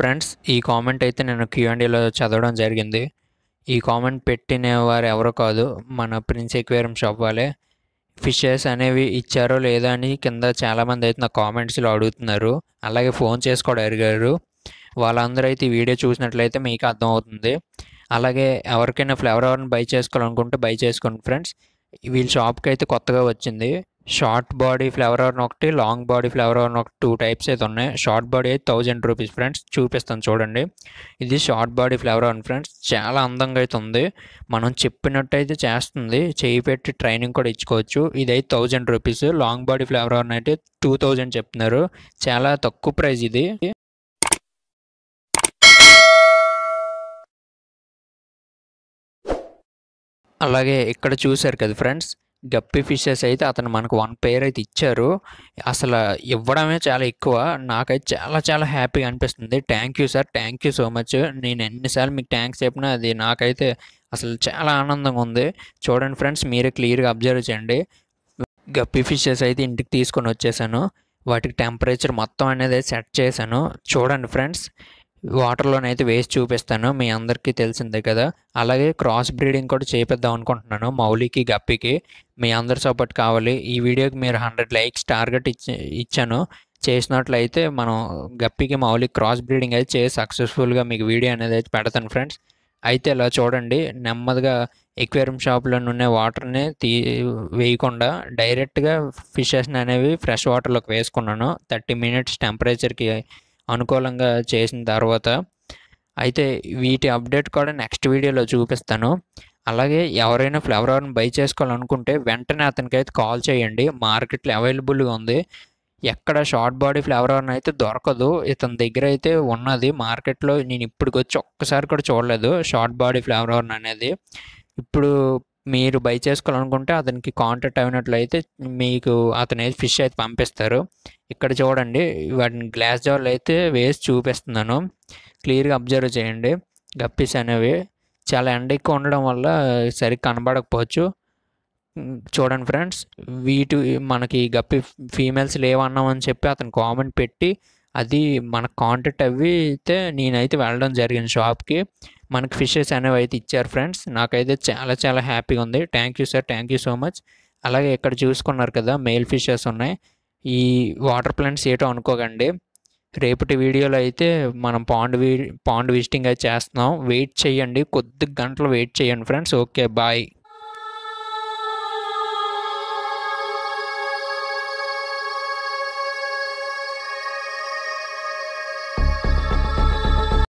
friends ఈ comment అయితే నేను క్యూఎండీలో చదవడం జరిగింది ఈ కామెంట్ పెట్టిన వారు ఎవరో కాదు మన ప్రిన్స్ ఎక్వేరియం షాప్ వాళ్ళే ఫిషెస్ అనేవి ఇచ్చారో లేదా అని కింద చాలామంది అయితే నా కామెంట్స్లో అడుగుతున్నారు అలాగే ఫోన్ చేసి కూడా అడిగారు వాళ్ళందరూ అయితే ఈ వీడియో చూసినట్లయితే మీకు అర్థమవుతుంది అలాగే ఎవరికైనా ఫ్లేవర్ ఎవరిని బై చేసుకోవాలనుకుంటే బై చేసుకోండి ఫ్రెండ్స్ వీళ్ళ షాప్కి అయితే కొత్తగా వచ్చింది షార్ట్ బాడీ ఫ్లవర్ ఓవర్ ఒకటి లాంగ్ బాడీ ఫ్లవర్ ఆర్న్ ఒకటి టూ టైప్స్ అయితే ఉన్నాయి షార్ట్ బాడీ అయితే థౌజండ్ రూపీస్ ఫ్రెండ్స్ చూపిస్తాను చూడండి ఇది short body flowerhorn friends చాలా అందంగా అయితే ఉంది మనం చెప్పినట్టు అయితే చేస్తుంది చేయి పెట్టి ట్రైనింగ్ కూడా ఇచ్చుకోవచ్చు ఇది అయితే thousand rupees long body flowerhorn అయితే టూ థౌజండ్ చెప్తున్నారు చాలా తక్కువ ప్రైస్ ఇది అలాగే ఇక్కడ చూశారు కదా ఫ్రెండ్స్ గప్పి ఫిషెస్ అయితే అతను మనకు వన్ పేర్ అయితే ఇచ్చారు అసలు ఇవ్వడమే చాలా ఎక్కువ నాకైతే చాలా చాలా హ్యాపీగా అనిపిస్తుంది thank you sir thank you so much నేను ఎన్నిసార్లు మీకు థ్యాంక్స్ చెప్పినా అది నాకైతే అసలు చాలా ఆనందంగా ఉంది చూడండి ఫ్రెండ్స్ మీరే క్లియర్గా అబ్జర్వ్ చేయండి గప్పి ఫిషెస్ అయితే ఇంటికి తీసుకొని వచ్చేసాను వాటికి టెంపరేచర్ మొత్తం అనేది సెట్ చేశాను చూడండి ఫ్రెండ్స్ వాటర్లోనైతే వేసి చూపిస్తాను మీ అందరికీ తెలిసిందే కదా అలాగే క్రాస్ బ్రీడింగ్ కూడా చేపిద్దాం అనుకుంటున్నాను మౌలికి గప్పికి మీ అందరి సపోర్ట్ కావాలి ఈ వీడియోకి మీరు హండ్రెడ్ లైక్స్ టార్గెట్ ఇచ్చి ఇచ్చాను చేసినట్లయితే మనం గప్పికి మౌలికి క్రాస్ బ్రీడింగ్ అయితే చేసి సక్సెస్ఫుల్గా మీకు వీడియో అనేది అయితే పెడతాను ఫ్రెండ్స్ అయితే ఇలా చూడండి నెమ్మదిగా ఎక్వేరియం షాప్లో ఉన్న వాటర్ని తీ వేయకుండా డైరెక్ట్గా ఫిషెస్ని అనేవి ఫ్రెష్ వాటర్లోకి వేసుకున్నాను థర్టీ మినిట్స్ టెంపరేచర్కి అనుకూలంగా చేసిన తర్వాత అయితే వీటి అప్డేట్ కూడా నెక్స్ట్ వీడియోలో చూపిస్తాను అలాగే ఎవరైనా ఫ్లవర్ ఓవర్ని బై చేసుకోవాలనుకుంటే వెంటనే అతనికి అయితే కాల్ చేయండి మార్కెట్లో అవైలబుల్గా ఉంది ఎక్కడ షార్ట్ బాడీ ఫ్లేవర్ అని అయితే దొరకదు ఇతని దగ్గర అయితే ఉన్నది మార్కెట్లో నేను ఇప్పటికి వచ్చి ఒక్కసారి కూడా చూడలేదు షార్ట్ బాడీ ఫ్లేవర్ అనేది ఇప్పుడు మీరు బై చేసుకోవాలనుకుంటే అతనికి కాంటాక్ట్ అయినట్లయితే మీకు అతని ఫిష్ అయితే పంపిస్తారు ఇక్కడ చూడండి వాటిని గ్లాస్ జార్లు అయితే వేసి చూపిస్తున్నాను క్లియర్గా అబ్జర్వ్ చేయండి గప్పీస్ అనేవి చాలా ఎండ ఎక్కువ ఉండడం వల్ల సరిగ్గా కనబడకపోవచ్చు చూడండి ఫ్రెండ్స్ వీటి మనకి గప్పి ఫీమేల్స్ లేవన్నామని చెప్పి అతను కామెంట్ పెట్టి అది మన కాంటాక్ట్ అవి అయితే నేనైతే వెళ్ళడం జరిగింది షాప్కి మనకు ఫిషెస్ అనేవి అయితే ఇచ్చారు ఫ్రెండ్స్ నాకైతే చాలా చాలా హ్యాపీగా ఉంది thank you sir thank you so much అలాగే ఇక్కడ చూసుకున్నారు కదా మెయిల్ ఫిషెస్ ఉన్నాయి ఈ వాటర్ ప్లాంట్స్ ఏటో అనుకోకండి రేపటి వీడియోలో అయితే మనం పాండ్ వీ పాండ్ విజిటింగ్ అయితే చేస్తున్నాం వెయిట్ చేయండి కొద్ది గంటలు వెయిట్ చేయండి ఫ్రెండ్స్ ఓకే బాయ్